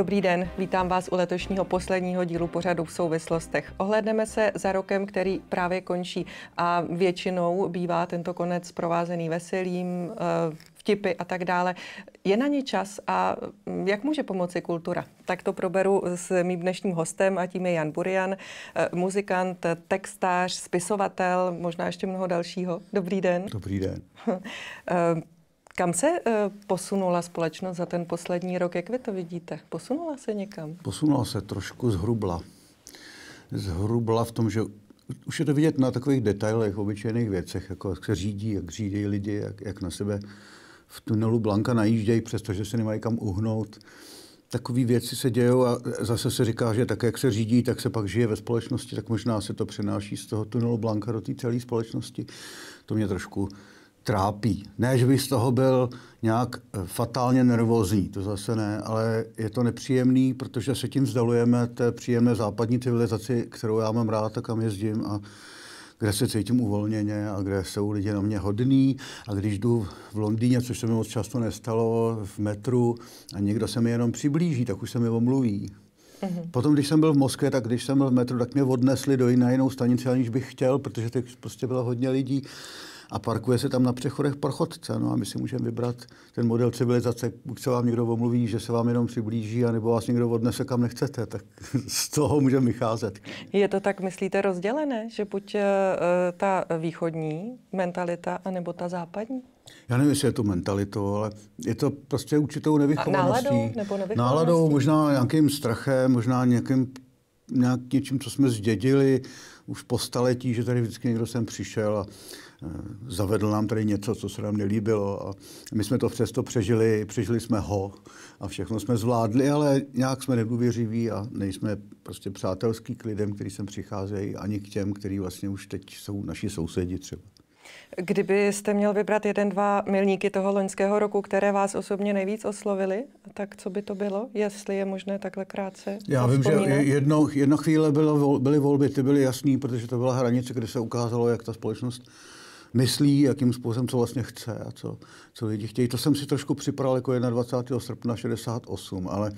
Dobrý den, vítám vás u letošního posledního dílu pořadu v souvislostech. Ohledneme se za rokem, který právě končí a většinou bývá tento konec provázený veselým eh, vtipy a tak dále. Je na ně čas a mm, jak může pomoci kultura? Tak to proberu s mým dnešním hostem a tím je Jan Burian, eh, muzikant, textář, spisovatel, možná ještě mnoho dalšího. Dobrý den. Dobrý den. Eh, kam se eh, posunula společnost za ten poslední rok? Jak vy to vidíte? Posunula se někam? Posunula se trošku zhrubla. Zhrubla v tom, že už je to vidět na takových detailech, obyčejných věcech, jako jak se řídí, jak řídí lidi, jak, jak na sebe v tunelu Blanka najíždějí, přestože se nemají kam uhnout. Takové věci se dějou a zase se říká, že tak, jak se řídí, tak se pak žije ve společnosti, tak možná se to přenáší z toho tunelu Blanka do té celé společnosti. To mě trošku trápí. Ne, že bych z toho byl nějak eh, fatálně nervózní, to zase ne, ale je to nepříjemný, protože se tím vzdalujeme té příjemné západní civilizaci, kterou já mám rád a kam jezdím a kde se cítím uvolněně a kde jsou lidi na mě hodní. A když jdu v Londýně, což se mi moc často nestalo, v metru a někdo se mi jenom přiblíží, tak už se mi omluví. Mm-hmm. Potom, když jsem byl v Moskvě, tak když jsem byl v metru, tak mě odnesli do jiné jinou stanici, aniž bych chtěl, protože teď prostě bylo hodně lidí a parkuje se tam na přechodech prochodce. No a my si můžeme vybrat ten model civilizace, buď se vám někdo omluví, že se vám jenom přiblíží, anebo vás někdo odnese kam nechcete, tak z toho můžeme vycházet. Je to tak, myslíte, rozdělené, že buď uh, ta východní mentalita, anebo ta západní? Já nevím, jestli je to mentalitou, ale je to prostě určitou nevychovaností. náladou Náladou, možná nějakým strachem, možná nějakým, nějak něčím, co jsme zdědili už po staletí, že tady vždycky někdo sem přišel a Eh, zavedl nám tady něco, co se nám nelíbilo a my jsme to přesto přežili, přežili jsme ho a všechno jsme zvládli, ale nějak jsme nedůvěřiví a nejsme prostě přátelský k lidem, kteří sem přicházejí, ani k těm, kteří vlastně už teď jsou naši sousedi třeba. Kdybyste měl vybrat jeden, dva milníky toho loňského roku, které vás osobně nejvíc oslovili, tak co by to bylo, jestli je možné takhle krátce Já vím, že jedno, jedno chvíle bylo, byly volby, ty byly jasný, protože to byla hranice, kde se ukázalo, jak ta společnost myslí, jakým způsobem, co vlastně chce a co, co lidi chtějí. To jsem si trošku připravil jako 21. srpna 68, ale,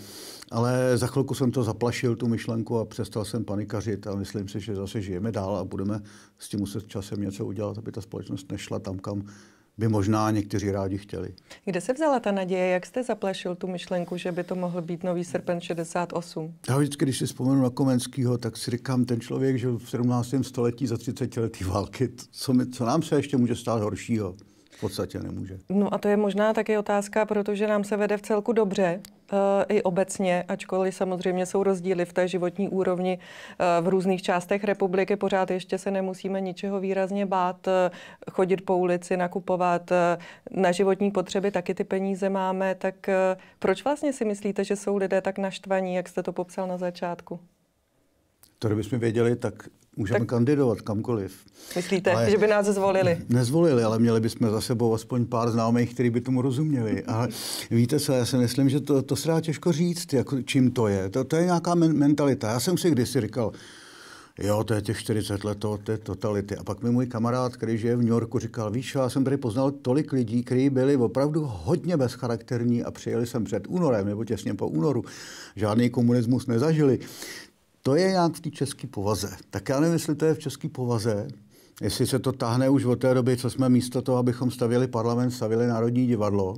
ale za chvilku jsem to zaplašil, tu myšlenku a přestal jsem panikařit a myslím si, že zase žijeme dál a budeme s tím muset časem něco udělat, aby ta společnost nešla tam, kam by možná někteří rádi chtěli. Kde se vzala ta naděje? Jak jste zaplašil tu myšlenku, že by to mohl být nový srpen 68? Já vždycky, když si vzpomenu na Komenského, tak si říkám, ten člověk, že v 17. století za 30 lety války, co, mi, co nám se ještě může stát horšího? V podstatě nemůže. No a to je možná taky otázka, protože nám se vede v celku dobře eh, i obecně, ačkoliv samozřejmě jsou rozdíly v té životní úrovni eh, v různých částech republiky. Pořád ještě se nemusíme ničeho výrazně bát, eh, chodit po ulici, nakupovat na životní potřeby, taky ty peníze máme. Tak proč vlastně si myslíte, že jsou lidé tak naštvaní, jak jste to popsal na začátku? To, kdybychom věděli, tak Můžeme tak... kandidovat kamkoliv. Myslíte, ale že by nás zvolili? Nezvolili, ale měli bychom za sebou aspoň pár známých, kteří by tomu rozuměli. Ale víte co, já si myslím, že to, to se dá těžko říct, jako, čím to je. To, to je nějaká men- mentalita. Já jsem si kdysi říkal, jo, to je těch 40 let, to, to je totality. A pak mi můj kamarád, který žije v New Yorku, říkal, víš, já jsem tady poznal tolik lidí, kteří byli opravdu hodně bezcharakterní a přijeli jsem před únorem nebo těsně po únoru. Žádný komunismus nezažili. To je nějak v té české povaze. Tak já nevím, jestli to je v české povaze, jestli se to tahne už od té doby, co jsme místo toho, abychom stavěli parlament, stavěli Národní divadlo,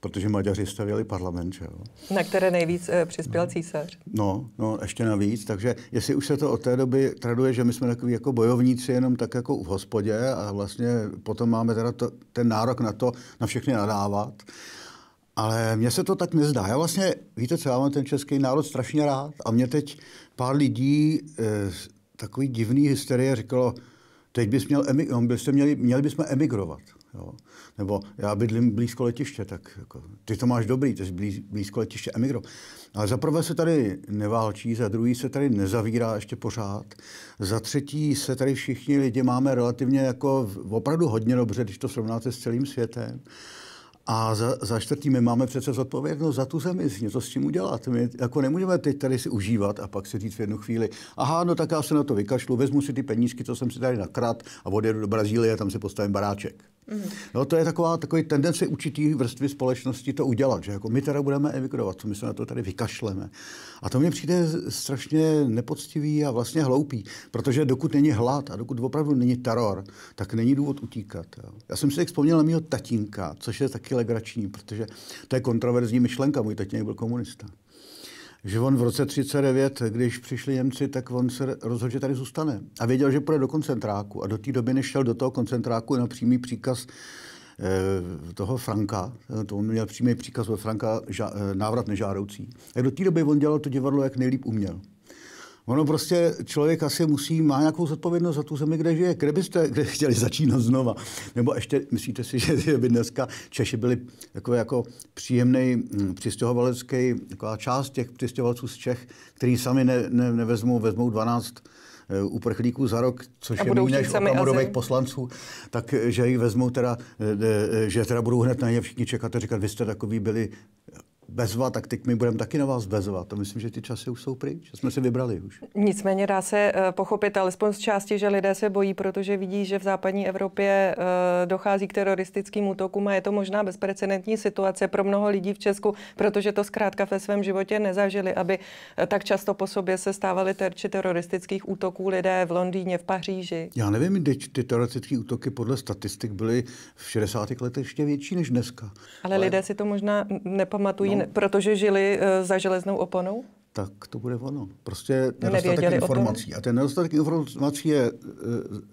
protože Maďaři stavěli parlament, že jo. Na které nejvíc e, přispěl no. císař. No, no, ještě navíc, takže jestli už se to od té doby traduje, že my jsme takový jako bojovníci jenom tak jako v hospodě a vlastně potom máme teda to, ten nárok na to, na všechny nadávat, ale mně se to tak nezdá. Já vlastně, víte co, já mám ten český národ strašně rád a mě teď pár lidí eh, takový divný hysterie říkalo, teď bys měl, byste měli, měli bychom emigrovat. Jo. Nebo já bydlím blízko letiště, tak jako, ty to máš dobrý, ty jsi blíz, blízko letiště emigro. Ale za prvé se tady neválčí, za druhý se tady nezavírá ještě pořád, za třetí se tady všichni lidi máme relativně jako opravdu hodně dobře, když to srovnáte s celým světem. A za, za čtvrtý, my máme přece zodpovědnost za tu zemi, něco s tím udělat. My jako nemůžeme teď tady si užívat a pak si říct v jednu chvíli, aha, no tak já se na to vykašlu, vezmu si ty penízky, co jsem si tady nakrát a odjedu do Brazílie a tam si postavím baráček. No to je taková takový tendence určitý vrstvy společnosti to udělat, že jako my teda budeme emigrovat, co my se na to tady vykašleme. A to mně přijde strašně nepoctivý a vlastně hloupý, protože dokud není hlad a dokud opravdu není teror, tak není důvod utíkat. Jo. Já jsem si tak vzpomněl na mého tatínka, což je taky legrační, protože to je kontroverzní myšlenka, můj tatínek byl komunista že on v roce 39, když přišli Němci, tak on se rozhodl, že tady zůstane. A věděl, že půjde do koncentráku. A do té doby nešel do toho koncentráku na přímý příkaz eh, toho Franka, to on měl přímý příkaz od Franka, ža, eh, návrat nežádoucí. Tak do té doby on dělal to divadlo, jak nejlíp uměl. Ono prostě člověk asi musí, má nějakou zodpovědnost za tu zemi, kde žije. Kde byste kde chtěli začínat znova? Nebo ještě myslíte si, že by dneska Češi byli jako, jako příjemný hm, přistěhovalecký, jako část těch přistěhovalců z Čech, který sami ne, ne, nevezmou, vezmou 12 eh, uprchlíků za rok, což je méně než okamorových poslanců, tak eh, že jich vezmou teda, eh, že teda budou hned na ně všichni čekat a říkat, vy jste takový byli bezva, tak teď my budeme taky na vás bezvat. To myslím, že ty časy už jsou pryč, že jsme si vybrali už. Nicméně dá se eh, pochopit, alespoň z části, že lidé se bojí, protože vidí, že v západní Evropě eh, dochází k teroristickým útokům a je to možná bezprecedentní situace pro mnoho lidí v Česku, protože to zkrátka ve svém životě nezažili, aby eh, tak často po sobě se stávaly terči teroristických útoků lidé v Londýně, v Paříži. Já nevím, kdy ty teroristické útoky podle statistik byly v 60. letech ještě větší než dneska. Ale, Ale lidé si to možná nepamatují, protože žili uh, za železnou oponou? Tak to bude ono. Prostě nedostatek informací. A ten nedostatek informací je uh,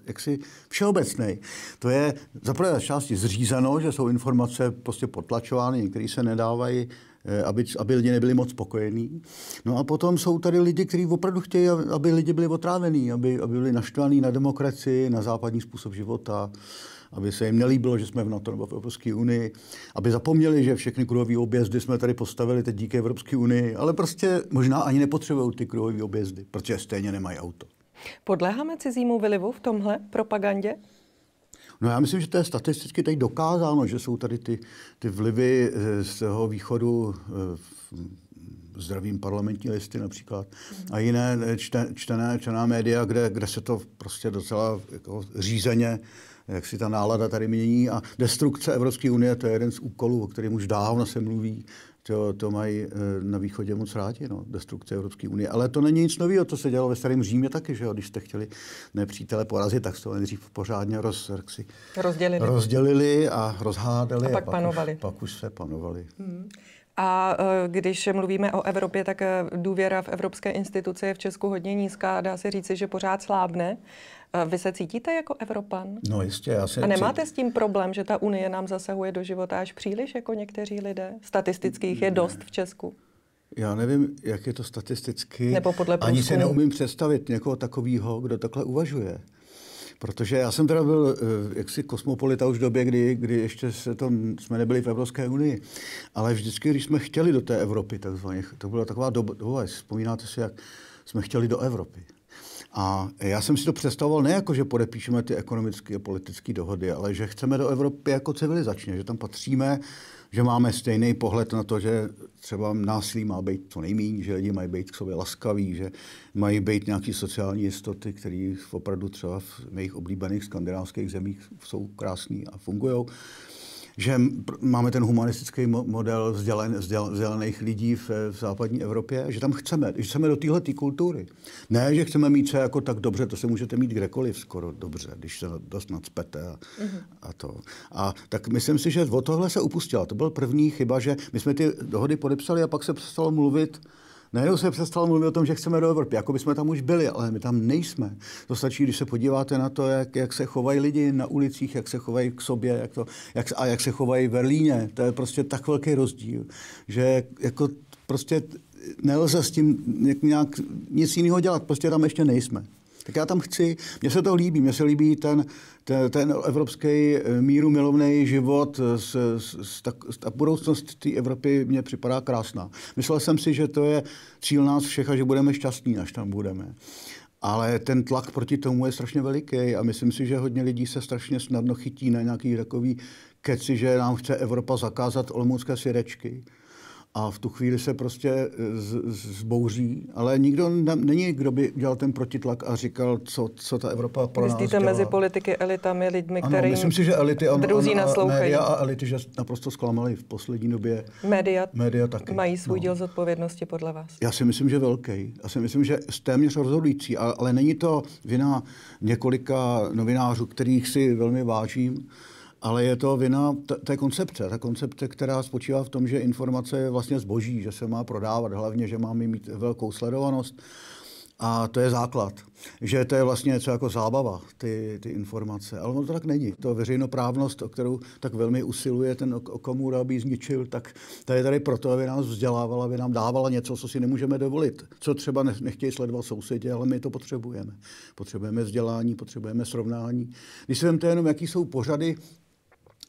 jaksi všeobecný. To je zaprvé části zřízeno, že jsou informace prostě potlačovány, některé se nedávají eh, aby, aby lidi nebyli moc spokojení. No a potom jsou tady lidi, kteří opravdu chtějí, aby lidi byli otrávení, aby, aby byli naštvaní na demokracii, na západní způsob života aby se jim nelíbilo, že jsme v NATO nebo v Evropské unii, aby zapomněli, že všechny kruhové objezdy jsme tady postavili teď díky Evropské unii, ale prostě možná ani nepotřebují ty kruhové objezdy, protože stejně nemají auto. Podléháme cizímu vlivu v tomhle propagandě? No já myslím, že to je statisticky teď dokázáno, že jsou tady ty, ty vlivy eh, z toho východu eh, zdravím parlamentní listy například, a jiné eh, čtené, čtené, média, kde, kde se to prostě docela jako řízeně jak si ta nálada tady mění a destrukce Evropské unie, to je jeden z úkolů, o kterém už dávno se mluví, to, to mají eh, na východě moc rádi, no, destrukce Evropské unie. Ale to není nic nového, to se dělo ve starém Římě taky, že jo? když jste chtěli nepřítele porazit, tak to nejdřív pořádně roz, si, rozdělili. rozdělili a rozhádali. A pak, a pak panovali. Už, pak už se panovali. Hmm. A e, když mluvíme o Evropě, tak e, důvěra v evropské instituce je v Česku hodně nízká. Dá se říci, že pořád slábne. E, vy se cítíte jako Evropan? No jistě, já se A nemáte cít... s tím problém, že ta Unie nám zasahuje do života až příliš, jako někteří lidé? Statistických je dost v Česku. Já nevím, jak je to statisticky. Nebo podle Ani si neumím představit někoho takového, kdo takhle uvažuje. Protože já jsem teda byl eh, jaksi kosmopolita už v době, kdy, kdy ještě se to, jsme nebyli v Evropské unii. Ale vždycky, když jsme chtěli do té Evropy, takzvaně, to byla taková doba, vzpomínáte si, jak jsme chtěli do Evropy. A já jsem si to představoval ne jako, že podepíšeme ty ekonomické a politické dohody, ale že chceme do Evropy jako civilizačně, že tam patříme, že máme stejný pohled na to, že třeba násilí má být co nejméně, že lidi mají být k sobě laskaví, že mají být nějaké sociální jistoty, které opravdu třeba v mých oblíbených skandinávských zemích jsou krásné a fungují že máme ten humanistický model vzdělen, vzdělaných lidí v, v západní Evropě, že tam chceme, že chceme do téhle kultury. Ne, že chceme mít se jako tak dobře, to se můžete mít kdekoliv skoro dobře, když se dost nadspete a, uh-huh. a to. A tak myslím si, že o tohle se upustila. To byl první chyba, že my jsme ty dohody podepsali a pak se přestalo mluvit Najednou se přestal mluvit o tom, že chceme do Evropy, jako by jsme tam už byli, ale my tam nejsme. To stačí, když se podíváte na to, jak, jak se chovají lidi na ulicích, jak se chovají k sobě jak to, jak, a jak se chovají v Berlíně. To je prostě tak velký rozdíl, že jako prostě nelze s tím nějak nic jiného dělat. Prostě tam ještě nejsme. Tak já tam chci, mně se to líbí, mně se líbí ten, ten, ten evropský eh, míru milovný život eh, s, s, s, tak, a budoucnost té Evropy mně připadá krásná. Myslel jsem si, že to je cíl nás všech a že budeme šťastní, až tam budeme. Ale ten tlak proti tomu je strašně veliký a myslím si, že hodně lidí se strašně snadno chytí na nějaký takový keci, že nám chce Evropa zakázat olomoucké sirečky a v tu chvíli se prostě eh, z, zbouří, ale nikdo ne, není, kdo by dělal ten protitlak a říkal, co, co ta Evropa pro Myslíte nás dělá. mezi politiky, elitami, lidmi, ano, myslím si, že elity, an, druzí an, média a elity, že naprosto zklamaly v poslední době. Média, média taky. mají svůj no. díl zodpovědnosti podle vás? Já si myslím, že velký. Já si myslím, že téměř rozhodující, ale, ale není to vina několika novinářů, kterých si velmi vážím, ale je to vina té koncepce. Ta koncepce, která spočívá v tom, že informace je vlastně zboží, že se má prodávat, hlavně, že máme mít velkou sledovanost. A to je základ, že to je vlastně něco jako zábava, ty, ty informace. Ale ono to tak není. To veřejnoprávnost, o kterou tak velmi usiluje ten Okamura, aby ji zničil, tak ta je tady proto, aby nás vzdělávala, aby nám dávala něco, co si nemůžeme dovolit. Co třeba nechtějí sledovat sousedě, ale my to potřebujeme. Potřebujeme vzdělání, potřebujeme srovnání. Když se jenom, jaký jsou pořady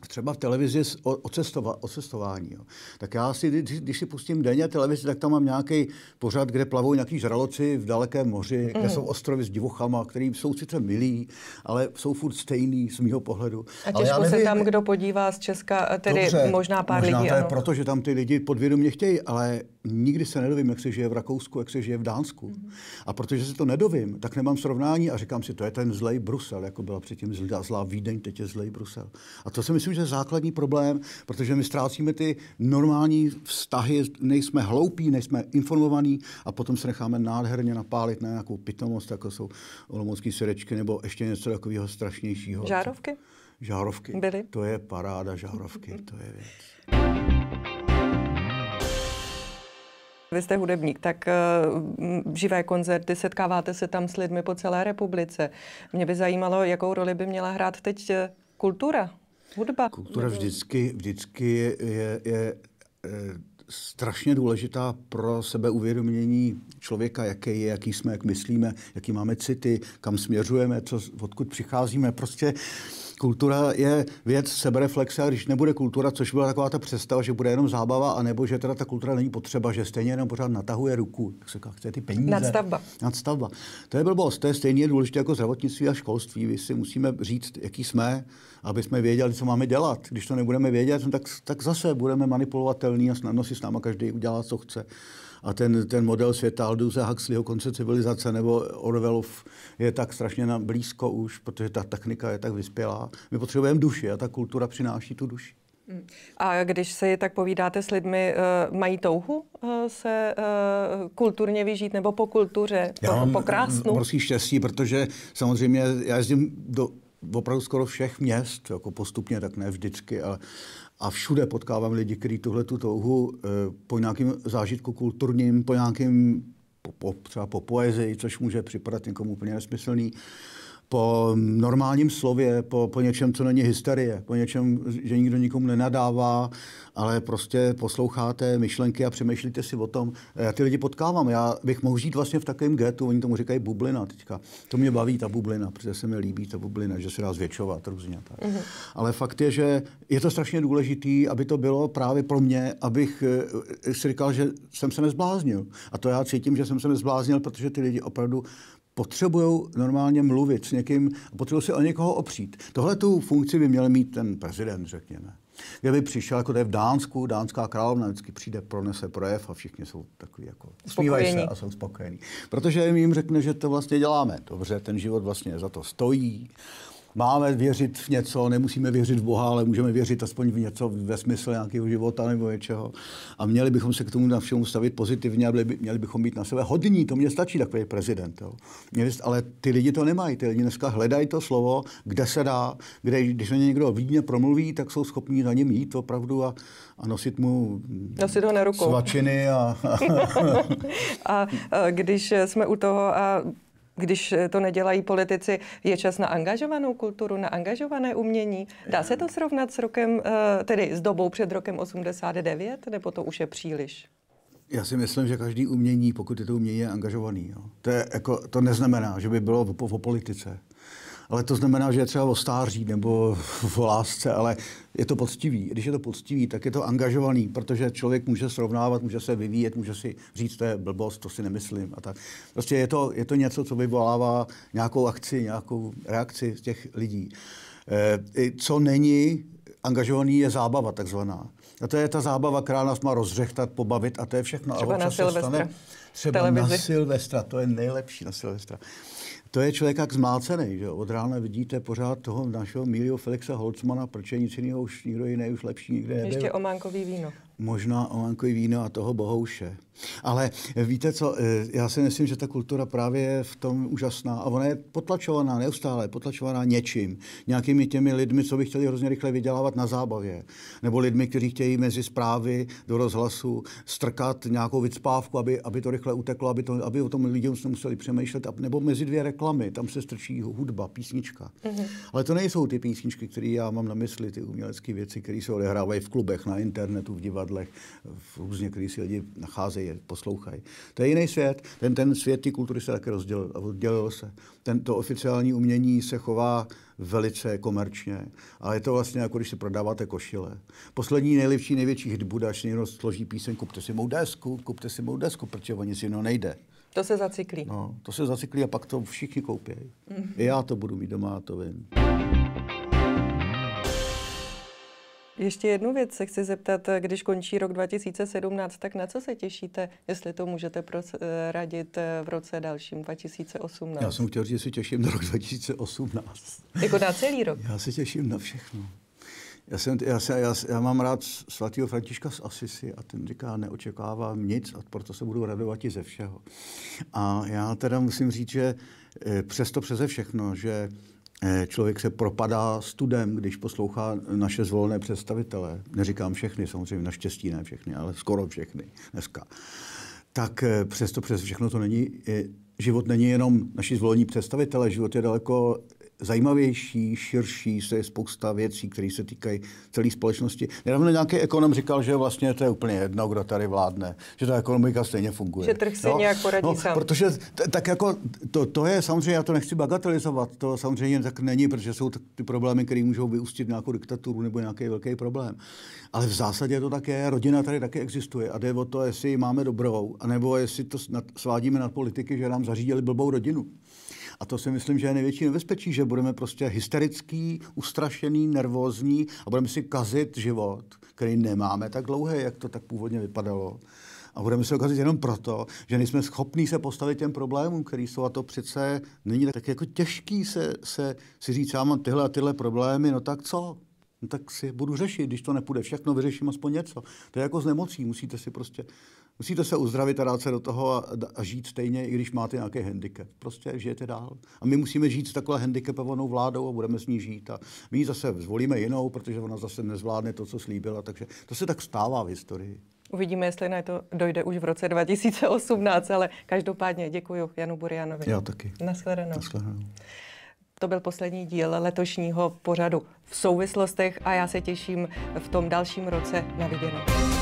třeba v televizi o, o, cestova, o cestování. Jo. Tak já si, když, když si pustím denně televizi, tak tam mám nějaký pořad, kde plavou nějaký žraloci v dalekém moři, mm. kde jsou ostrovy s divochama, který jsou sice milí, ale jsou furt stejný z mýho pohledu. A těžko ale nevím, se tam kdo podívá z Česka, eh, tedy dobře, možná pár možná lidí. To je ano. proto, že tam ty lidi podvědomě chtějí, ale nikdy se nedovím, jak se žije v Rakousku, jak se žije v Dánsku. Mm. A protože se to nedovím, tak nemám srovnání a říkám si, to je ten zlej Brusel, jako byla předtím zlá, zlá Vídeň, teď je zlej Brusel. A to se myslím, myslím, že základní problém, protože my ztrácíme ty normální vztahy, nejsme hloupí, nejsme informovaní a potom se necháme nádherně napálit na nějakou pitomost, jako jsou olomoucký syrečky nebo ještě něco takového strašnějšího. Žárovky? Žárovky. Byly? To je paráda žárovky, to je věc. Vy jste hudebník, tak uh, živé koncerty, setkáváte se tam s lidmi po celé republice. Mě by zajímalo, jakou roli by měla hrát teď eh, kultura Hudba. Kultura vždycky, vždycky je, je, je eh, strašně důležitá pro sebeuvědomění člověka, jaký je, jaký jsme, jak myslíme, jaký máme city, kam směřujeme, co, odkud přicházíme. Prostě kultura je věc sebereflexe a když nebude kultura, což byla taková ta představa, že bude jenom zábava, anebo že teda ta kultura není potřeba, že stejně jenom pořád natahuje ruku, tak se říká, chce ty peníze. Nadstavba. Nadstavba. To je blbost, to je stejně důležité jako zdravotnictví a školství. My si musíme říct, jaký jsme, aby jsme věděli, co máme dělat. Když to nebudeme vědět, no tak, tak zase budeme manipulovatelní a snadno si s náma každý udělá, co chce a ten, ten model světa Aldusa Huxleyho konce civilizace nebo Orwellův je tak strašně na blízko už, protože ta technika je tak vyspělá. My potřebujeme duši a ta kultura přináší tu duši. Hmm. A když si tak povídáte s lidmi, eh, mají touhu eh, se eh, kulturně vyžít nebo po kultuře, já po, mám po krásnu? Já štěstí, protože samozřejmě já jezdím do opravdu skoro všech měst, jako postupně, tak ne vždycky, ale, a všude potkávám lidi, kteří tuhle tu touhu eh, po nějakém zážitku kulturním, po nějakém po, po, třeba po poezii, což může připadat někomu úplně nesmyslný, po normálním slově, po, po něčem, co není hysterie, po něčem, že nikdo nikomu nenadává, ale prostě posloucháte myšlenky a přemýšlíte si o tom. Já ty lidi potkávám, já bych mohl žít vlastně v takovém getu, oni tomu říkají bublina teďka. To mě baví ta bublina, protože se mi líbí ta bublina, že se dá zvětšovat různě. Tak. Mm-hmm. Ale fakt je, že je to strašně důležité, aby to bylo právě pro mě, abych eh, eh, si říkal, že jsem se nezbláznil. A to já cítím, že jsem se nezbláznil, protože ty lidi opravdu potřebují normálně mluvit s někým a potřebují se o někoho opřít. Tohle tu funkci by měl mít ten prezident, řekněme. Kdyby přišel, jako to je v Dánsku, dánská královna vždycky přijde, pronese projev a všichni jsou takový jako smívají se a jsou spokojení. Protože jim, jim řekne, že to vlastně děláme dobře, ten život vlastně za to stojí máme věřit v něco, nemusíme věřit v Boha, ale můžeme věřit aspoň v něco ve smyslu nějakého života nebo něčeho. A měli bychom se k tomu na všemu stavit pozitivně a měli bychom být na sebe hodní. To mě stačí takový prezident. Jo. Ale ty lidi to nemají. Ty lidi dneska hledají to slovo, kde se dá, kde, když na někdo vidně promluví, tak jsou schopni na něm jít opravdu a, a nosit mu nosit ho na rukou. svačiny. A, a... a e, když jsme u toho a když eh, to nedělají politici, je čas na angažovanou kulturu, na angažované umění. Dá se to hmm. srovnat s rokem, eh, tedy s dobou před rokem 89, nebo to už je příliš? Já si myslím, že každý umění, pokud je to umění, je angažovaný. Jo. To, je, jako, to neznamená, že by bylo v, v, politice ale to znamená, že je třeba o stáří nebo o lásce, ale je to poctivý. Když je to poctivý, tak je to angažovaný, protože člověk může srovnávat, může se vyvíjet, může si říct, to je blbost, to si nemyslím a tak. Prostě je to, je to něco, co vyvolává nějakou akci, nějakou reakci z těch lidí. E, co není angažovaný, je zábava takzvaná. A to je ta zábava, která nás má rozřechtat, pobavit a to je všechno. Třeba a na Silvestra. Stane, třeba Televizi. na Silvestra, to je nejlepší na Silvestra to je člověk jak zmácený, že od rána vidíte pořád toho našeho Milio Felixa Holcmana, proč je nic jiného už nikdo jiný už lepší nikde Ještě ománkový víno možná omankový víno a toho bohouše. Ale víte co, eh, já si myslím, že ta kultura právě je v tom úžasná a ona je potlačovaná neustále, potlačovaná něčím. Nějakými těmi lidmi, co by chtěli hrozně rychle vydělávat na zábavě. Nebo lidmi, kteří chtějí mezi zprávy do rozhlasu strkat nějakou vycpávku, aby, aby to rychle uteklo, aby, to, aby o tom lidem museli přemýšlet. Nebo mezi dvě reklamy, tam se strčí hudba, písnička. Mm-hmm. Ale to nejsou ty písničky, které já mám na mysli, ty umělecké věci, které se odehrávají v klubech, na internetu, v divadle divadlech, v různě, který si lidi nacházejí, poslouchají. To je jiný svět. Ten, ten svět té kultury se také rozdělil a oddělil se. Tento oficiální umění se chová velice komerčně, ale je to vlastně jako když si prodáváte košile. Poslední nejlepší, největší hit bude, až někdo složí píseň, kupte si mou desku, kupte si mou desku, protože o si no nejde. To se zacyklí. No, to se zacyklí a pak to všichni koupějí. Mm-hmm. I já to budu mít doma, to vím. Ještě jednu věc se chci zeptat, když končí rok 2017, tak na co se těšíte, jestli to můžete radit v roce dalším 2018? Já jsem chtěl říct, že se těším na rok 2018. Jako na celý rok? Já se těším na všechno. Já, jsem, já, se, já, já mám rád svatého Františka z Asisi a ten říká, neočekávám nic a proto se budu radovat i ze všeho. A já teda musím říct, že eh, přesto přeze všechno, že Eh, člověk se propadá studem, když poslouchá naše zvolené představitele. Neříkám všechny, samozřejmě naštěstí ne všechny, ale skoro všechny dneska. Tak eh, přesto přes všechno to není, eh, život není jenom naši zvolení představitele, život je daleko zajímavější, širší, se je spousta věcí, které se týkají celé společnosti. Nedávno nějaký ekonom říkal, že vlastně to je úplně jedno, kdo tady vládne, že ta ekonomika stejně funguje. Že trh se no, nějak poradí no, sám. Protože t- tak jako to, to, je samozřejmě, já to nechci bagatelizovat, to samozřejmě tak není, protože jsou ty problémy, které můžou vyústit nějakou diktaturu nebo nějaký velký problém. Ale v zásadě to také je, rodina tady také existuje a jde o to, jestli máme dobrou, anebo jestli to svádíme na politiky, že nám zařídili blbou rodinu. A to si myslím, že je největší nebezpečí, že budeme prostě hysterický, ustrašený, nervózní a budeme si kazit život, který nemáme tak dlouhé, jak to tak původně vypadalo. A budeme se ukazit jenom proto, že nejsme schopní se postavit těm problémům, který jsou. A to přece není tak jako těžký se, se si říct, já mám tyhle a tyhle problémy, no tak co? No tak si budu řešit, když to nepůjde všechno, vyřeším aspoň něco. To je jako s nemocí, musíte si prostě Musíte se uzdravit a dát se do toho a, a žít stejně, i když máte nějaký handicap. Prostě žijete dál. A my musíme žít s takovou handicapovanou vládou a budeme s ní žít. A my ji zase zvolíme jinou, protože ona zase nezvládne to, co slíbila. Takže to se tak stává v historii. Uvidíme, jestli na to dojde už v roce 2018, ale každopádně děkuji Janu Burianovi. Já taky. Naschledanou. Naschledanou. To byl poslední díl letošního pořadu v souvislostech a já se těším v tom dalším roce na viděnou.